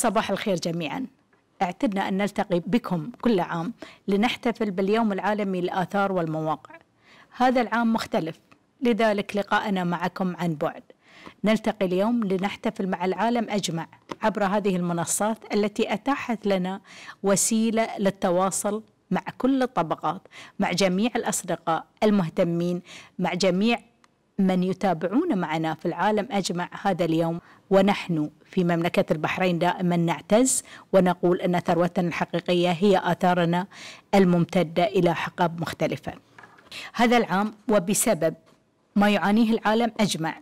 صباح الخير جميعا اعتدنا أن نلتقي بكم كل عام لنحتفل باليوم العالمي للآثار والمواقع هذا العام مختلف لذلك لقاءنا معكم عن بعد نلتقي اليوم لنحتفل مع العالم أجمع عبر هذه المنصات التي أتاحت لنا وسيلة للتواصل مع كل الطبقات مع جميع الأصدقاء المهتمين مع جميع من يتابعون معنا في العالم اجمع هذا اليوم ونحن في مملكه البحرين دائما نعتز ونقول ان ثروتنا الحقيقيه هي اثارنا الممتده الى حقب مختلفه. هذا العام وبسبب ما يعانيه العالم اجمع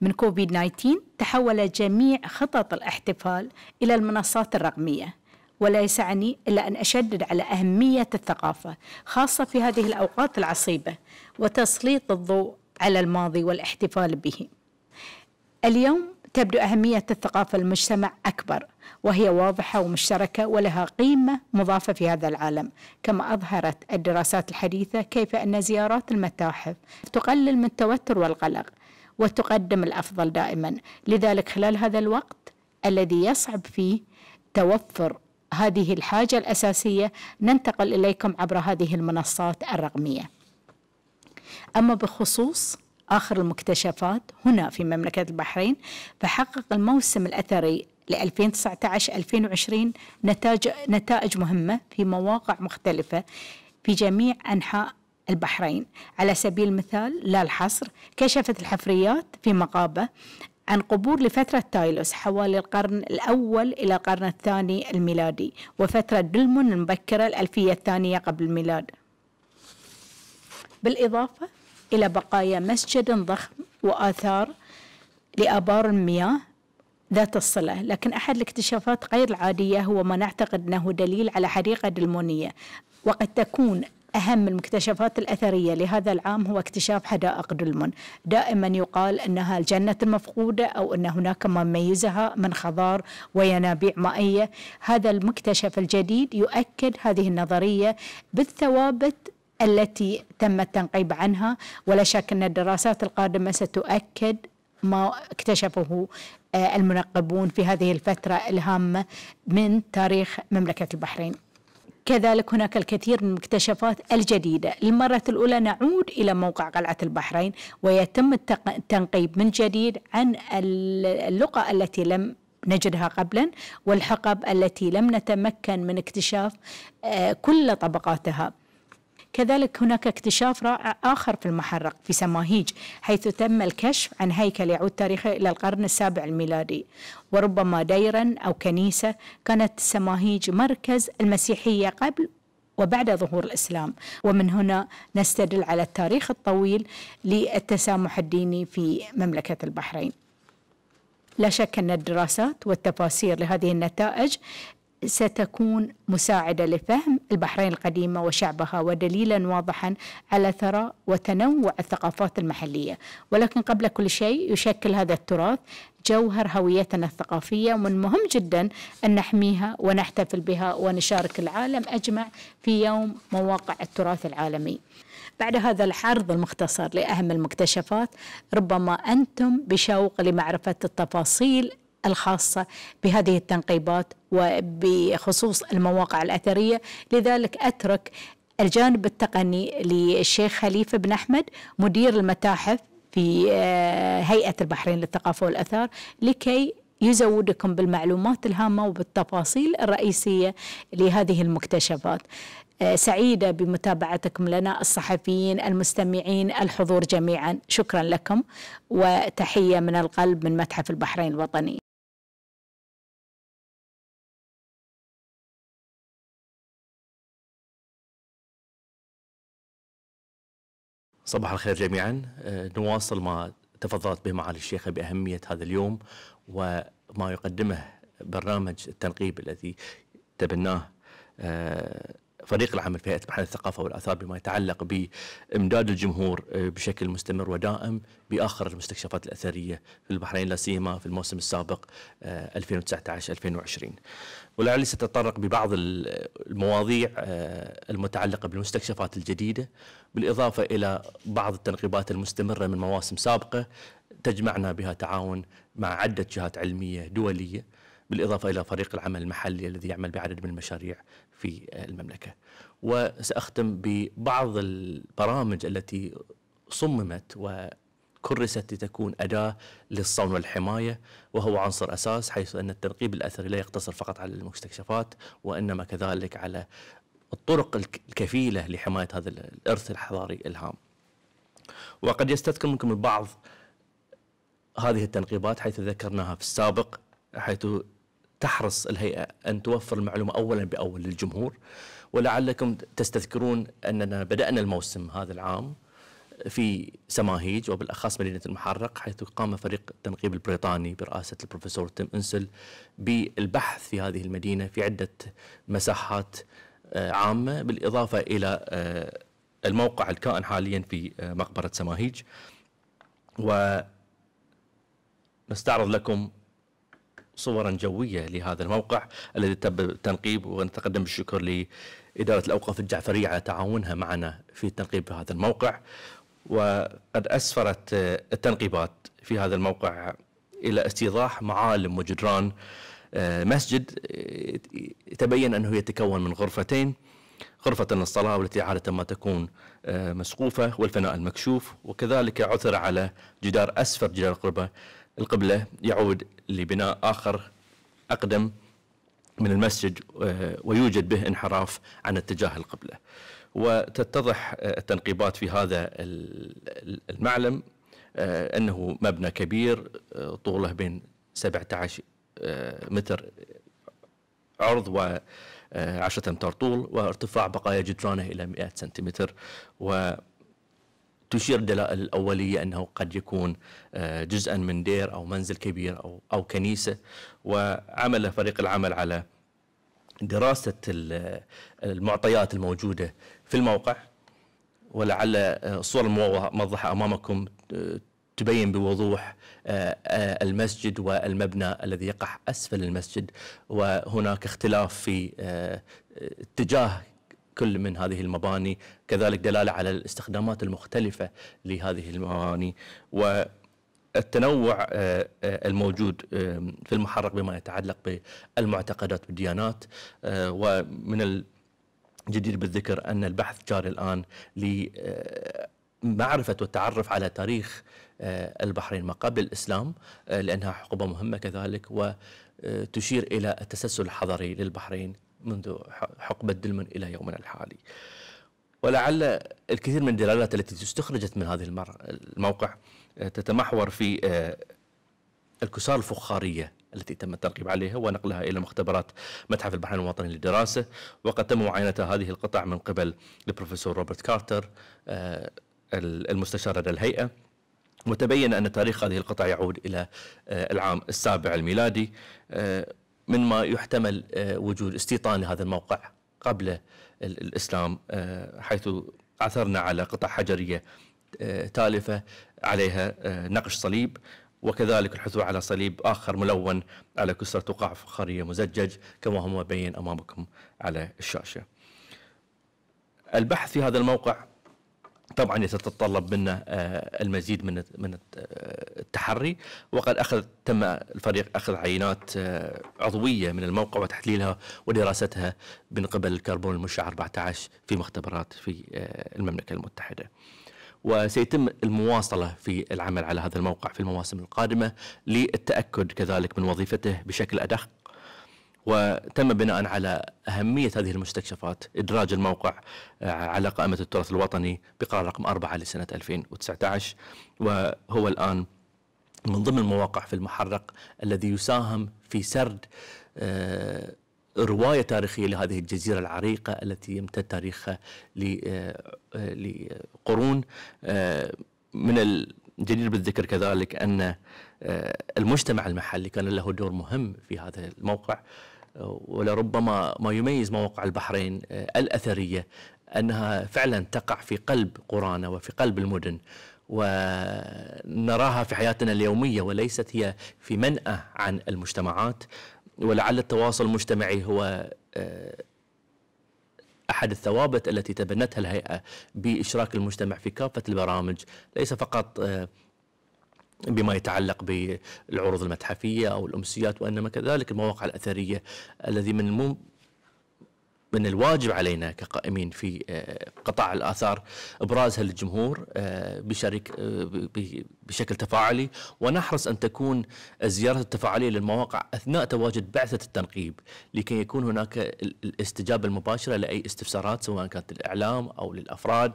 من كوفيد 19 تحول جميع خطط الاحتفال الى المنصات الرقميه ولا يسعني الا ان اشدد على اهميه الثقافه خاصه في هذه الاوقات العصيبه وتسليط الضوء على الماضي والاحتفال به اليوم تبدو أهمية الثقافة المجتمع أكبر وهي واضحة ومشتركة ولها قيمة مضافة في هذا العالم كما أظهرت الدراسات الحديثة كيف أن زيارات المتاحف تقلل من التوتر والقلق وتقدم الأفضل دائما لذلك خلال هذا الوقت الذي يصعب فيه توفر هذه الحاجة الأساسية ننتقل إليكم عبر هذه المنصات الرقمية أما بخصوص آخر المكتشفات هنا في مملكة البحرين فحقق الموسم الأثري ل 2019-2020 نتاج نتائج مهمة في مواقع مختلفة في جميع أنحاء البحرين على سبيل المثال لا الحصر كشفت الحفريات في مقابة عن قبور لفترة تايلوس حوالي القرن الأول إلى القرن الثاني الميلادي وفترة دلمون المبكرة الألفية الثانية قبل الميلاد بالإضافة إلى بقايا مسجد ضخم وآثار لآبار المياه ذات الصلة لكن أحد الاكتشافات غير العادية هو ما نعتقد أنه دليل على حديقة دلمونية وقد تكون أهم المكتشفات الأثرية لهذا العام هو اكتشاف حدائق دلمون دائما يقال أنها الجنة المفقودة أو أن هناك ما يميزها من خضار وينابيع مائية هذا المكتشف الجديد يؤكد هذه النظرية بالثوابت التي تم التنقيب عنها ولا شك أن الدراسات القادمة ستؤكد ما اكتشفه آه، المنقبون في هذه الفترة الهامة من تاريخ مملكة البحرين كذلك هناك الكثير من المكتشفات الجديدة للمرة الأولى نعود إلى موقع قلعة البحرين ويتم التنقيب من جديد عن اللقى التي لم نجدها قبلا والحقب التي لم نتمكن من اكتشاف آه، كل طبقاتها كذلك هناك اكتشاف رائع آخر في المحرق في سماهيج حيث تم الكشف عن هيكل يعود تاريخه إلى القرن السابع الميلادي وربما ديرا أو كنيسة كانت سماهيج مركز المسيحية قبل وبعد ظهور الإسلام ومن هنا نستدل على التاريخ الطويل للتسامح الديني في مملكة البحرين لا شك أن الدراسات والتفاسير لهذه النتائج ستكون مساعدة لفهم البحرين القديمة وشعبها ودليلا واضحا على ثراء وتنوع الثقافات المحلية ولكن قبل كل شيء يشكل هذا التراث جوهر هويتنا الثقافية ومن مهم جدا أن نحميها ونحتفل بها ونشارك العالم أجمع في يوم مواقع التراث العالمي بعد هذا العرض المختصر لأهم المكتشفات ربما أنتم بشوق لمعرفة التفاصيل الخاصة بهذه التنقيبات وبخصوص المواقع الأثرية لذلك أترك الجانب التقني للشيخ خليفة بن أحمد مدير المتاحف في آه، هيئة البحرين للثقافة والأثار لكي يزودكم بالمعلومات الهامة وبالتفاصيل الرئيسية لهذه المكتشفات آه، سعيدة بمتابعتكم لنا الصحفيين المستمعين الحضور جميعا شكرا لكم وتحية من القلب من متحف البحرين الوطني صباح الخير جميعا آه، نواصل ما تفضلت به معالي الشيخة بأهمية هذا اليوم وما يقدمه برنامج التنقيب الذي تبناه آه، فريق العمل في هيئه بحث الثقافه والاثار بما يتعلق بامداد الجمهور آه، بشكل مستمر ودائم باخر المستكشفات الاثريه في البحرين لا سيما في الموسم السابق 2019 آه، 2020 ولعلي ساتطرق ببعض المواضيع آه، المتعلقه بالمستكشفات الجديده بالاضافه الى بعض التنقيبات المستمره من مواسم سابقه تجمعنا بها تعاون مع عده جهات علميه دوليه بالاضافه الى فريق العمل المحلي الذي يعمل بعدد من المشاريع في المملكه. وساختم ببعض البرامج التي صممت و كرست لتكون أداة للصون والحماية وهو عنصر أساس حيث أن التنقيب الأثري لا يقتصر فقط على المستكشفات وإنما كذلك على الطرق الكفيلة لحماية هذا الإرث الحضاري الهام وقد يستذكر منكم البعض هذه التنقيبات حيث ذكرناها في السابق حيث تحرص الهيئة أن توفر المعلومة أولا بأول للجمهور ولعلكم تستذكرون أننا بدأنا الموسم هذا العام في سماهيج وبالاخص مدينه المحرق حيث قام فريق التنقيب البريطاني برئاسه البروفيسور تيم انسل بالبحث في هذه المدينه في عده مساحات آه، عامه بالاضافه الى آه، الموقع الكائن حاليا في آه، مقبره سماهيج ونستعرض لكم صورا جوية لهذا الموقع الذي تم التنقيب ونتقدم بالشكر لإدارة الأوقاف الجعفرية على تعاونها معنا في تنقيب هذا الموقع وقد أسفرت التنقيبات في هذا الموقع إلى استيضاح معالم وجدران آه، مسجد آه، تبين أنه يتكون من غرفتين غرفة للصلاة والتي عادة ما تكون آه، مسقوفة والفناء المكشوف وكذلك عثر على جدار أسفل جدار القربة القبلة يعود لبناء آخر أقدم من المسجد آه، ويوجد به انحراف عن اتجاه القبلة وتتضح آه، التنقيبات في هذا المعلم آه، أنه مبنى كبير طوله بين 17 متر عرض و 10 امتار طول وارتفاع بقايا جدرانه الى 100 سنتيمتر و تشير الدلائل الأولية أنه قد يكون آه، جزءا من دير أو منزل كبير أو, أو كنيسة وعمل فريق العمل على دراسة آه، المعطيات الموجودة في الموقع ولعل آه، الصور الموضحة أمامكم تبين بوضوح المسجد والمبنى الذي يقع أسفل المسجد وهناك اختلاف في اتجاه كل من هذه المباني كذلك دلالة على الاستخدامات المختلفة لهذه المباني و التنوع آه، آه، الموجود آه، في المحرق بما يتعلق بالمعتقدات والديانات ومن الجدير بالذكر ان البحث جاري الان لمعرفه والتعرف على تاريخ البحرين ما قبل الاسلام لانها حقبه مهمه كذلك وتشير الى التسلسل الحضري للبحرين منذ حقبة دلمن إلى يومنا الحالي ولعل الكثير من الدلالات التي استخرجت من هذه الموقع آه، تتمحور في آه، الكسار الفخارية التي تم الترقيب عليها ونقلها إلى مختبرات متحف البحرين الوطني للدراسة وقد تم معاينة هذه القطع من قبل البروفيسور روبرت كارتر آه، المستشار لدى الهيئة وتبين أن تاريخ هذه القطع يعود إلى العام السابع الميلادي مما يحتمل آه، وجود استيطان لهذا الموقع قبل الاسلام آه، حيث عثرنا على قطع حجريه آه، تالفه عليها نقش صليب وكذلك الحصول على صليب اخر ملون على كسره وقع فخاريه مزجج كما هو مبين امامكم على الشاشه. البحث في هذا الموقع طبعا يتطلب منا آه، المزيد من من آه، التحري وقد اخذ تم الفريق اخذ عينات آه، عضويه من الموقع وتحليلها ودراستها من قبل الكربون المشع 14 في مختبرات في المملكه المتحده. وسيتم المواصله في العمل على هذا الموقع في المواسم القادمه للتاكد كذلك من وظيفته بشكل ادق وتم بناء على أهمية هذه المستكشفات إدراج الموقع آه، على قائمة التراث الوطني بقرار رقم أربعة لسنة 2019 وهو الآن من ضمن المواقع في المحرق الذي يساهم في سرد آه، رواية تاريخية لهذه الجزيرة العريقة التي يمتد تاريخها آه، لقرون من الجدير بالذكر كذلك أن المجتمع المحلي كان له دور مهم في هذا الموقع ولربما ما يميز مواقع البحرين آه، الأثرية أنها فعلا تقع في قلب قرانا وفي قلب المدن ونراها في حياتنا اليومية وليست هي في منأى عن المجتمعات ولعل التواصل المجتمعي هو آه، احد الثوابت التي تبنتها الهيئه باشراك المجتمع في كافه البرامج ليس فقط آه، بما يتعلق بالعروض المتحفية أو الأمسيات وإنما كذلك المواقع الأثرية الذي من مم من الواجب علينا كقائمين في آه، قطاع الآثار إبرازها للجمهور آه، بشريك آه، بشكل تفاعلي ونحرص أن تكون الزيارة التفاعلية للمواقع أثناء تواجد بعثة التنقيب لكي يكون هناك الاستجابة المباشرة لأي استفسارات سواء كانت للإعلام أو للأفراد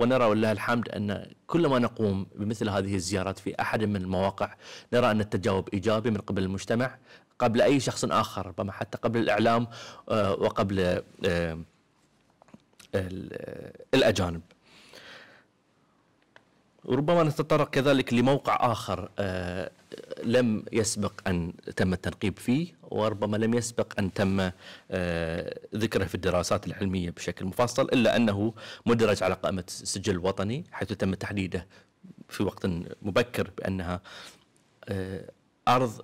ونرى ولله الحمد أن كلما نقوم بمثل هذه الزيارات في أحد من المواقع نرى أن التجاوب إيجابي من قبل المجتمع قبل أي شخص آخر ربما حتى قبل الإعلام آه، وقبل آه، آه، الأجانب ربما نتطرق كذلك لموقع آخر آه، لم يسبق أن تم التنقيب فيه وربما لم يسبق أن تم آه، ذكره في الدراسات العلمية بشكل مفصل إلا أنه مدرج على قائمة السجل الوطني حيث تم تحديده في وقت مبكر بأنها آه، أرض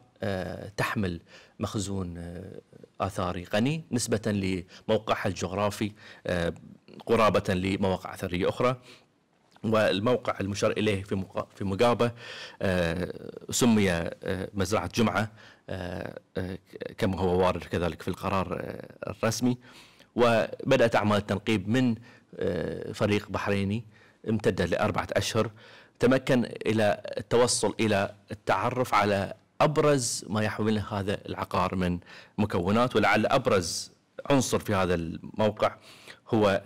تحمل مخزون آثاري غني نسبة لموقعها الجغرافي قرابة لمواقع أثرية أخرى والموقع المشار إليه في في مقابة آه، سمي آه، مزرعة جمعة آه، كما هو وارد كذلك في القرار الرسمي وبدأت أعمال التنقيب من فريق بحريني امتدت لأربعة أشهر تمكن إلى التوصل إلى التعرف على أبرز ما يحمل هذا العقار من مكونات ولعل أبرز عنصر في هذا الموقع هو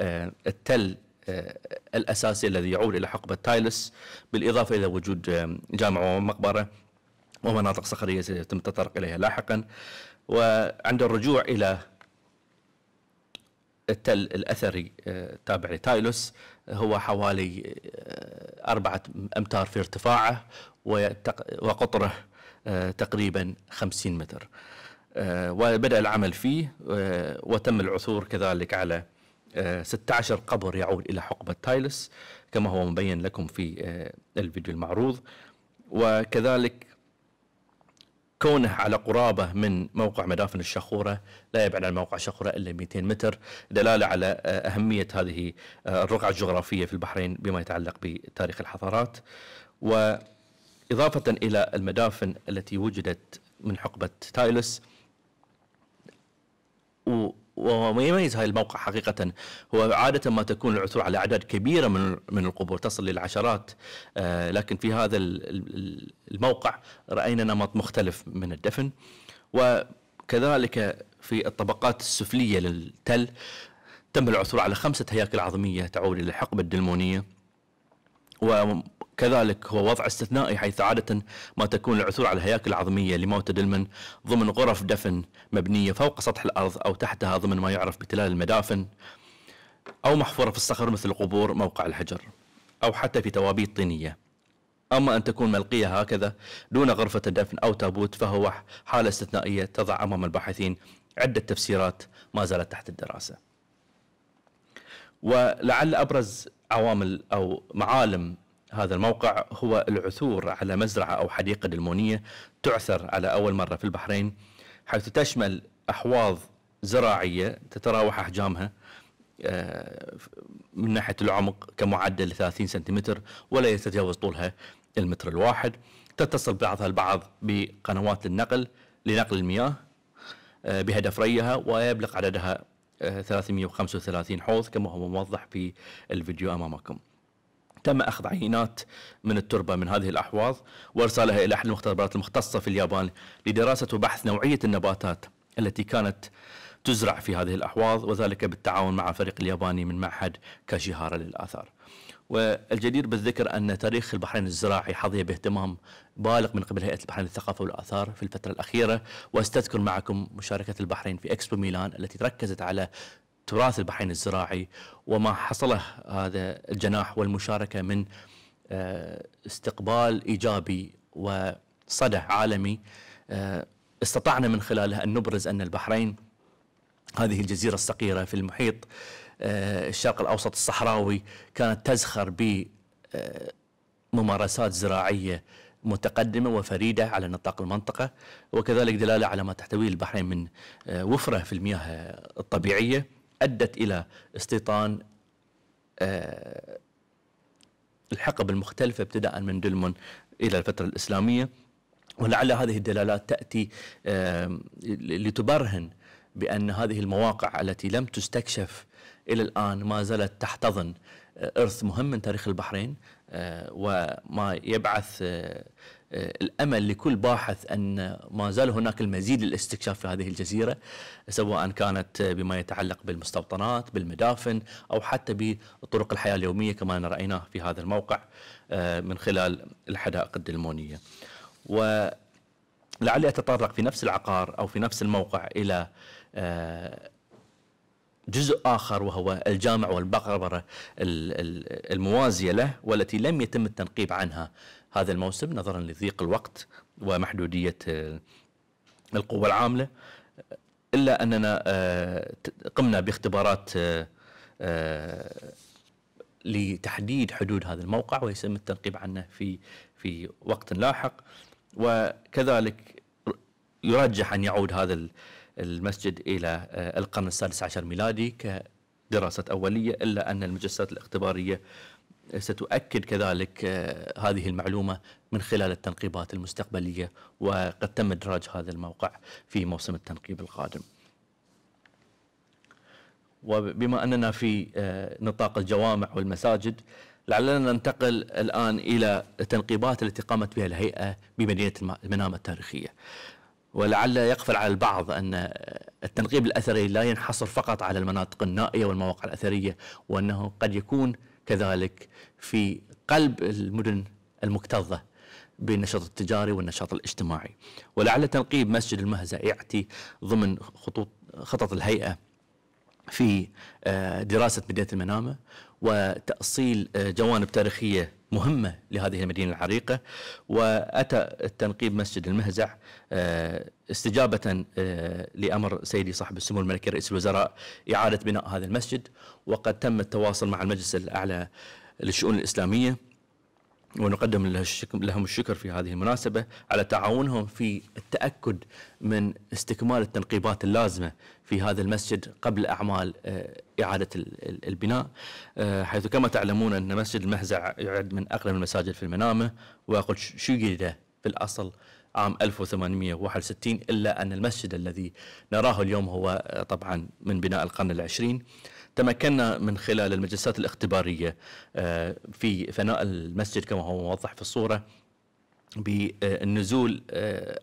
التل آه، الأساسي الذي يعود إلى حقبة تايلس بالإضافة إلى وجود جامعة ومقبرة ومناطق صخرية سيتم التطرق إليها لاحقا وعند الرجوع إلى التل الأثري التابع آه، لتايلوس هو حوالي آه، أربعة أمتار في ارتفاعه وقطره تقريبا 50 متر وبدأ العمل فيه وتم العثور كذلك على 16 آه، قبر يعود إلى حقبة تايلس كما هو مبين لكم في آه، الفيديو المعروض وكذلك كونه على قرابة من موقع مدافن الشخورة لا يبعد عن موقع الشخورة إلا 200 متر دلالة على آه، أهمية هذه الرقعة الجغرافية في البحرين بما يتعلق بتاريخ الحضارات وإضافة إلى المدافن التي وجدت من حقبة تايلس وما يميز هذا الموقع حقيقة هو عادة ما تكون العثور على أعداد كبيرة من من القبور تصل للعشرات آه، لكن في هذا الموقع رأينا نمط مختلف من الدفن وكذلك في الطبقات السفلية للتل تم العثور على خمسة هياكل عظمية تعود إلى الحقبة الدلمونية كذلك هو وضع استثنائي حيث عادة ما تكون العثور على الهياكل العظمية لموتى دلمن ضمن غرف دفن مبنية فوق سطح الأرض أو تحتها ضمن ما يعرف بتلال المدافن أو محفورة في الصخر مثل قبور موقع الحجر أو حتى في توابيت طينية أما أن تكون ملقية هكذا دون غرفة دفن أو تابوت فهو حالة استثنائية تضع أمام الباحثين عدة تفسيرات ما زالت تحت الدراسة ولعل أبرز عوامل أو معالم هذا الموقع هو العثور على مزرعة أو حديقة دلمونية تعثر على أول مرة في البحرين حيث تشمل أحواض زراعية تتراوح أحجامها آه، من ناحية العمق كمعدل 30 سنتيمتر ولا يتجاوز طولها المتر الواحد تتصل بعضها البعض بقنوات النقل لنقل المياه آه، بهدف ريها ويبلغ عددها 335 آه، حوض كما هو موضح في الفيديو أمامكم تم أخذ عينات من التربة من هذه الأحواض وإرسالها إلى أحد المختبرات المختصة في اليابان لدراسة وبحث نوعية النباتات التي كانت تزرع في هذه الأحواض وذلك بالتعاون مع فريق الياباني من معهد كاشيهارا للآثار والجدير بالذكر أن تاريخ البحرين الزراعي حظي باهتمام بالغ من قبل هيئة البحرين للثقافة والآثار في الفترة الأخيرة واستذكر معكم مشاركة البحرين في إكسبو ميلان التي ركزت على تراث البحرين الزراعي وما حصله هذا الجناح والمشاركه من آه، استقبال ايجابي وصدى عالمي آه، استطعنا من خلالها ان نبرز ان البحرين هذه الجزيره الصغيره في المحيط آه، الشرق الاوسط الصحراوي كانت تزخر بممارسات زراعيه متقدمه وفريده على نطاق المنطقه وكذلك دلاله على ما تحتويه البحرين من وفره في المياه الطبيعيه أدت إلى استيطان آه، الحقب المختلفة ابتداء من دلمن إلى الفترة الإسلامية ولعل هذه الدلالات تأتي آه، لتبرهن بأن هذه المواقع التي لم تستكشف إلى الآن ما زالت تحتضن آه، إرث مهم من تاريخ البحرين وما يبعث الامل لكل باحث ان ما زال هناك المزيد للاستكشاف في هذه الجزيره سواء كانت بما يتعلق بالمستوطنات بالمدافن او حتى بطرق الحياه اليوميه كما رايناه في هذا الموقع آه، من خلال الحدائق الدلمونيه. ولعلي اتطرق في نفس العقار او في نفس الموقع الى آه، جزء آخر وهو الجامع والبقرة الموازية له والتي لم يتم التنقيب عنها هذا الموسم نظرا لضيق الوقت ومحدودية آه، القوة العاملة إلا أننا آه، قمنا باختبارات آه، لتحديد حدود هذا الموقع ويتم التنقيب عنه في في وقت لاحق وكذلك يرجح أن يعود هذا المسجد إلى آه، القرن السادس عشر ميلادي كدراسة أولية إلا أن المجسات الاختبارية ستؤكد كذلك آه، هذه المعلومة من خلال التنقيبات المستقبلية وقد تم إدراج هذا الموقع في موسم التنقيب القادم وبما أننا في آه، نطاق الجوامع والمساجد لعلنا ننتقل الآن إلى التنقيبات التي قامت بها الهيئة بمدينة المنامة التاريخية ولعل يقفل على البعض أن التنقيب الأثري لا ينحصر فقط على المناطق النائية والمواقع الأثرية وأنه قد يكون كذلك في قلب المدن المكتظة بالنشاط التجاري والنشاط الاجتماعي ولعل تنقيب مسجد المهزة يأتي ضمن خطوط خطط الهيئة في آه، دراسة مدينة المنامة وتأصيل آه، جوانب تاريخية مهمة لهذه المدينة العريقة وأتى التنقيب مسجد المهزع آه، استجابة آه، لأمر سيدي صاحب السمو الملكي رئيس الوزراء إعادة بناء هذا المسجد وقد تم التواصل مع المجلس الأعلى للشؤون الإسلامية ونقدم لهم الشكر في هذه المناسبة على تعاونهم في التأكد من استكمال التنقيبات اللازمة في هذا المسجد قبل أعمال آه، إعادة البناء آه، حيث كما تعلمون أن مسجد المهزع يعد من أقدم المساجد في المنامة شو شيد في الأصل عام 1861 إلا أن المسجد الذي نراه اليوم هو آه، طبعا من بناء القرن العشرين تمكنا من خلال المجلسات الاختبارية في فناء المسجد كما هو موضح في الصورة بالنزول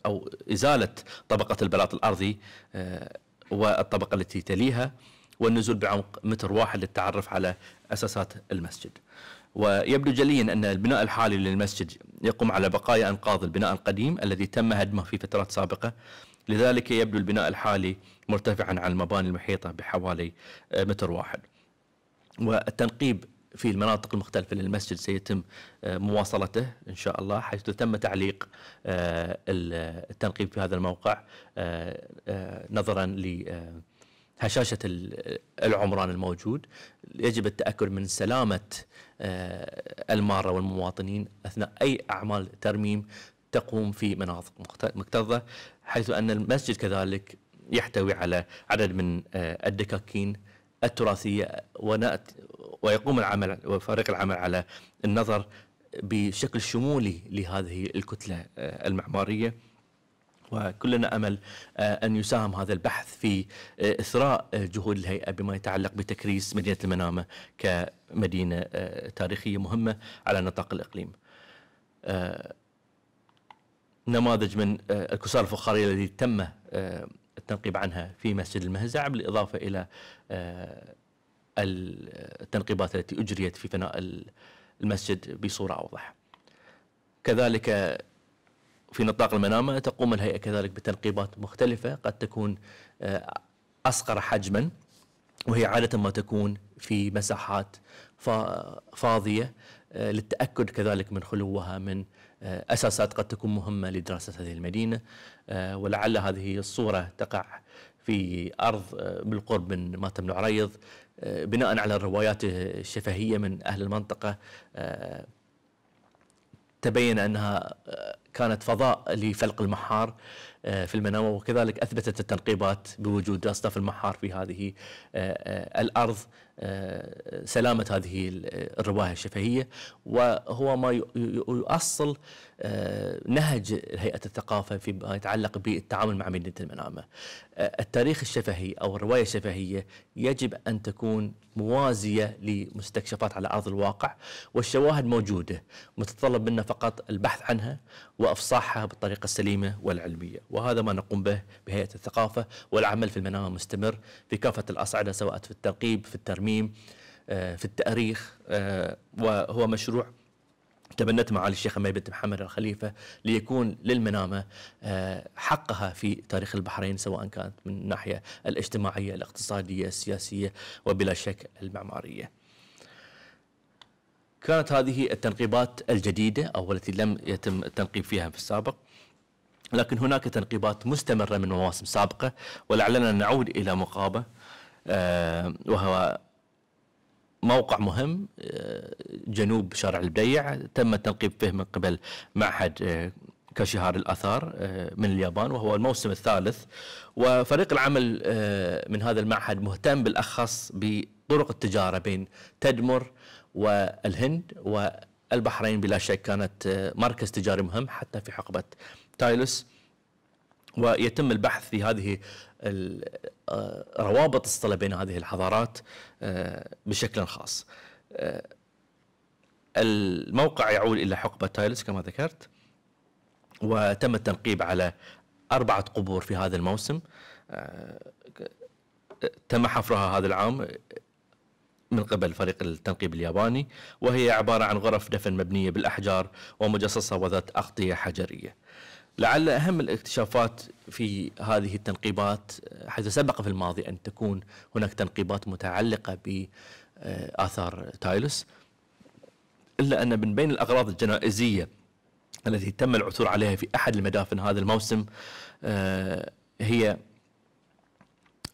أو إزالة طبقة البلاط الأرضي والطبقة التي تليها والنزول بعمق متر واحد للتعرف على أساسات المسجد ويبدو جليا أن البناء الحالي للمسجد يقوم على بقايا أنقاض البناء القديم الذي تم هدمه في فترات سابقة لذلك يبدو البناء الحالي مرتفعا عن المباني المحيطة بحوالي آه، متر واحد والتنقيب في المناطق المختلفة للمسجد سيتم آه، مواصلته إن شاء الله حيث تم تعليق آه، التنقيب في هذا الموقع آه، نظرا ل هشاشة العمران الموجود يجب التأكد من سلامة المارة والمواطنين أثناء أي أعمال ترميم تقوم في مناطق مكتظة حيث أن المسجد كذلك يحتوي على عدد من الدكاكين التراثيه ونأت ويقوم العمل وفريق العمل على النظر بشكل شمولي لهذه الكتله آه، المعماريه وكلنا امل آه، ان يساهم هذا البحث في آه، اثراء جهود الهيئه بما يتعلق بتكريس مدينه المنامه كمدينه تاريخيه مهمه على نطاق الاقليم. نماذج من الكسار الفخاريه الذي تم التنقيب عنها في مسجد المهزع بالإضافة إلى آه، آه، التنقيبات التي أجريت في فناء المسجد بصورة أوضح كذلك في نطاق المنامة تقوم الهيئة كذلك بتنقيبات مختلفة قد تكون آه، أصغر حجما وهي عادة ما تكون في مساحات فاضية آه، للتأكد كذلك من خلوها من آه، أساسات قد تكون مهمة لدراسة هذه المدينة آه، ولعل هذه الصورة تقع في أرض بالقرب من ماتم العريض بناء على الروايات الشفهية من أهل المنطقة تبين أنها كانت فضاء لفلق المحار آه، في المنامة وكذلك أثبتت التنقيبات بوجود أصداف المحار في هذه آه، آه، الأرض سلامة هذه الرواية الشفهية وهو ما يؤصل نهج هيئة الثقافة فيما يتعلق بالتعامل مع مدينة المنامة التاريخ الشفهي أو الرواية الشفهية يجب أن تكون موازية لمستكشفات على أرض الواقع والشواهد موجودة متطلب منا فقط البحث عنها وافصاحها بالطريقه السليمه والعلميه، وهذا ما نقوم به بهيئه الثقافه والعمل في المنامه مستمر في كافه الاصعده سواء في الترقيب، في الترميم، آه، في التاريخ آه، وهو مشروع تبنت معالي الشيخ أمير بنت محمد الخليفة ليكون للمنامة آه، حقها في تاريخ البحرين سواء كانت من الناحية الاجتماعية الاقتصادية السياسية وبلا شك المعمارية كانت هذه التنقيبات الجديدة أو التي لم يتم التنقيب فيها في السابق لكن هناك تنقيبات مستمرة من مواسم سابقة ولعلنا نعود إلى مقابة آه، وهو موقع مهم آه، جنوب شارع البديع تم التنقيب فيه من قبل معهد آه، كشهار الآثار من اليابان وهو الموسم الثالث وفريق العمل من هذا المعهد مهتم بالأخص بطرق التجارة بين تدمر والهند والبحرين بلا شك كانت آه، مركز تجاري مهم حتى في حقبة تايلوس ويتم البحث في هذه آه، روابط الصلة بين هذه الحضارات آه، بشكل خاص الموقع يعود إلى حقبة تايلوس كما ذكرت وتم التنقيب على أربعة قبور في هذا الموسم تم حفرها هذا العام من قبل فريق التنقيب الياباني وهي عبارة عن غرف دفن مبنية بالأحجار ومجصصة وذات أغطية حجرية لعل أهم الاكتشافات في هذه التنقيبات حيث سبق في الماضي أن تكون هناك تنقيبات متعلقة بآثار تايلوس إلا أن من بين الأغراض الجنائزية التي تم العثور عليها في أحد المدافن هذا الموسم آه، هي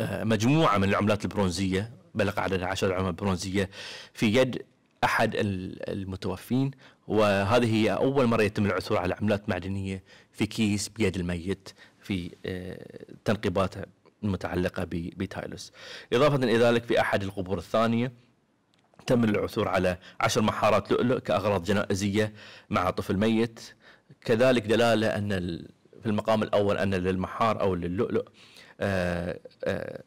آه، مجموعة من العملات البرونزية بلغ عدد عشر علامة برونزية في يد أحد المتوفين وهذه هي أول مرة يتم العثور على عملات معدنية في كيس بيد الميت في آه، تنقيباته المتعلقة بتايلوس إضافة إلى ذلك في أحد القبور الثانية تم العثور على عشر محارات لؤلؤ كأغراض جنائزية مع طفل ميت كذلك دلالة أن في المقام الأول أن للمحار أو للؤلؤ آآ آه، آآ آه،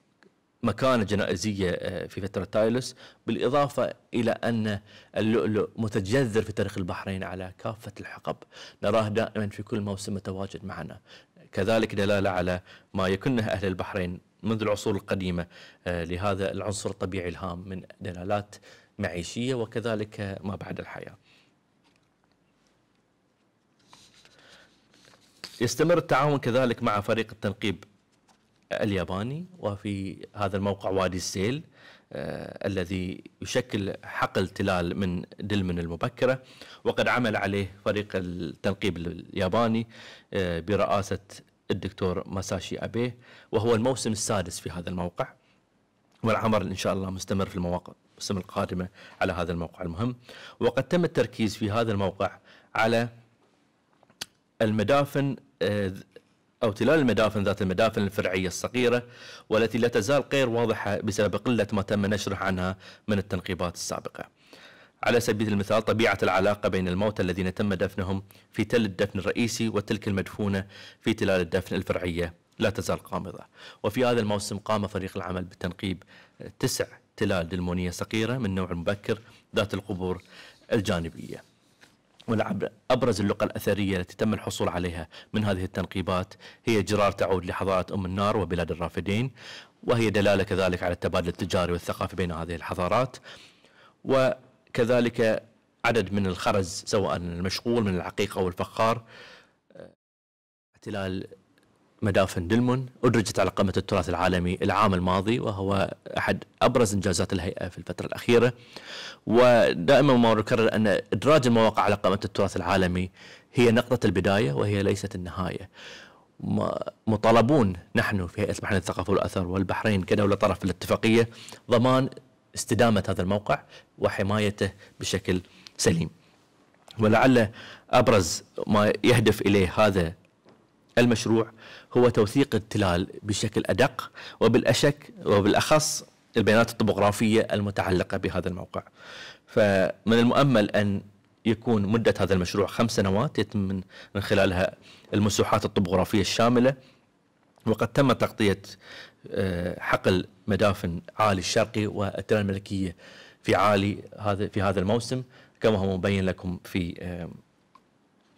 مكانة جنائزية آه، في فترة تايلوس بالإضافة إلى أن اللؤلؤ متجذر في تاريخ البحرين على كافة الحقب نراه دائما في كل موسم متواجد معنا كذلك دلالة على ما يكنه أهل البحرين منذ العصور القديمة آه، لهذا العنصر الطبيعي الهام من دلالات معيشية وكذلك ما بعد الحياة يستمر التعاون كذلك مع فريق التنقيب الياباني وفي هذا الموقع وادي السيل آه، الذي يشكل حقل تلال من دلمن المبكرة وقد عمل عليه فريق التنقيب الياباني آه، برئاسة الدكتور ماساشي أبيه وهو الموسم السادس في هذا الموقع والعمل إن شاء الله مستمر في المواقع السنة القادمة على هذا الموقع المهم وقد تم التركيز في هذا الموقع على المدافن آه، أو تلال المدافن ذات المدافن الفرعية الصغيرة والتي لا تزال غير واضحة بسبب قلة ما تم نشره عنها من التنقيبات السابقة على سبيل المثال طبيعة العلاقة بين الموتى الذين تم دفنهم في تل الدفن الرئيسي وتلك المدفونة في تلال الدفن الفرعية لا تزال قامضة وفي هذا الموسم قام فريق العمل بتنقيب تسع تلال دلمونية صغيرة من نوع مبكر ذات القبور الجانبيه أبرز اللقى الأثرية التي تم الحصول عليها من هذه التنقيبات هي جرار تعود لحضارة أم النار وبلاد الرافدين وهي دلالة كذلك على التبادل التجاري والثقافي بين هذه الحضارات وكذلك عدد من الخرز سواء المشغول من العقيق أو الفخار احتلال مدافن دلمون أدرجت على قائمة التراث العالمي العام الماضي وهو أحد أبرز إنجازات الهيئة في الفترة الأخيرة ودائما ما نكرر أن إدراج المواقع على قائمة التراث العالمي هي نقطة البداية وهي ليست النهاية مطالبون نحن في هيئة بحرين الثقافة والأثر والبحرين كدولة طرف في الاتفاقية ضمان استدامة هذا الموقع وحمايته بشكل سليم ولعل أبرز ما يهدف إليه هذا المشروع هو توثيق التلال بشكل أدق وبالأشك وبالأخص البيانات الطبوغرافية المتعلقة بهذا الموقع فمن المؤمل أن يكون مدة هذا المشروع خمس سنوات يتم من خلالها المسوحات الطبوغرافية الشاملة وقد تم تغطية آه، حقل مدافن عالي الشرقي والتلال الملكية في عالي هذا في هذا الموسم كما هو مبين لكم في آه،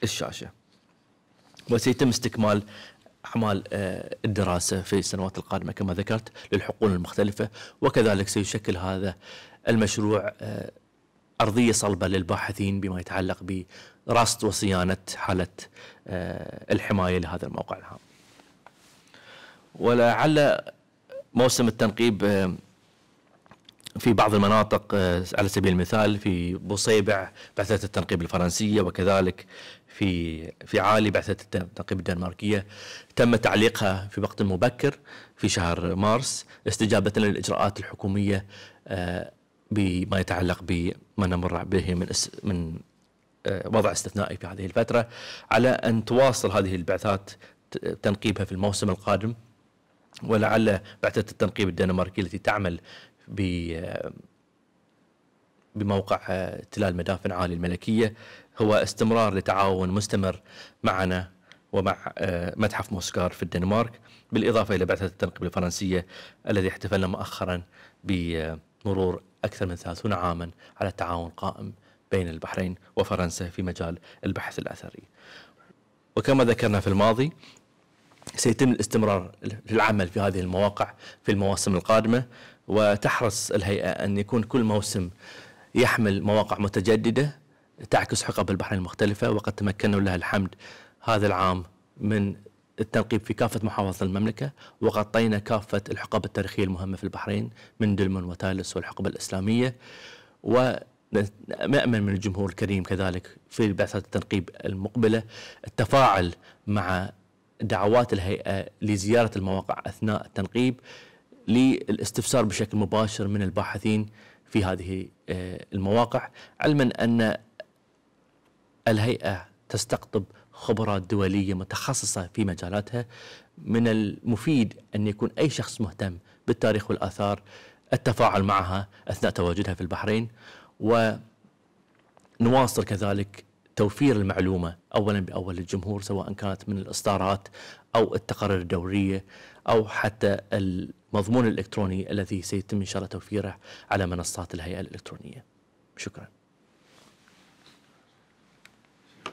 الشاشة وسيتم استكمال أعمال آه، الدراسة في السنوات القادمة كما ذكرت للحقول المختلفة وكذلك سيشكل هذا المشروع آه، أرضية صلبة للباحثين بما يتعلق برصد وصيانة حالة آه، الحماية لهذا الموقع العام ولعل موسم التنقيب في بعض المناطق على سبيل المثال في بوصيبع بعثة التنقيب الفرنسية وكذلك في في عالي بعثة التنقيب الدنماركية تم تعليقها في وقت مبكر في شهر مارس استجابة للإجراءات الحكومية آه، بما يتعلق بما نمر به من من آه، وضع استثنائي في هذه الفترة على أن تواصل هذه البعثات تنقيبها في الموسم القادم ولعل بعثة التنقيب الدنماركية التي تعمل ب آه، بموقع تلال مدافن عالي الملكية هو استمرار لتعاون مستمر معنا ومع آه، متحف موسكار في الدنمارك بالإضافة إلى بعثة التنقيب الفرنسية الذي احتفلنا مؤخرا بمرور أكثر من 30 عاما على التعاون قائم بين البحرين وفرنسا في مجال البحث الأثري وكما ذكرنا في الماضي سيتم الاستمرار في العمل في هذه المواقع في المواسم القادمة وتحرص الهيئة أن يكون كل موسم يحمل مواقع متجددة تعكس حقب البحرين المختلفة وقد تمكنوا لها الحمد هذا العام من التنقيب في كافة محافظات المملكة وغطينا كافة الحقب التاريخية المهمة في البحرين من دلمن وتالس والحقبة الإسلامية ونأمل من الجمهور الكريم كذلك في بعثات التنقيب المقبلة التفاعل مع دعوات الهيئة لزيارة المواقع أثناء التنقيب للاستفسار بشكل مباشر من الباحثين في هذه آه، المواقع علما أن الهيئة تستقطب خبرات دولية متخصصة في مجالاتها من المفيد أن يكون أي شخص مهتم بالتاريخ والآثار التفاعل معها أثناء تواجدها في البحرين ونواصل كذلك توفير المعلومة أولا بأول للجمهور سواء كانت من الإصدارات أو التقارير الدورية أو حتى المضمون الإلكتروني الذي سيتم إن شاء الله توفيره على منصات الهيئة الإلكترونية شكراً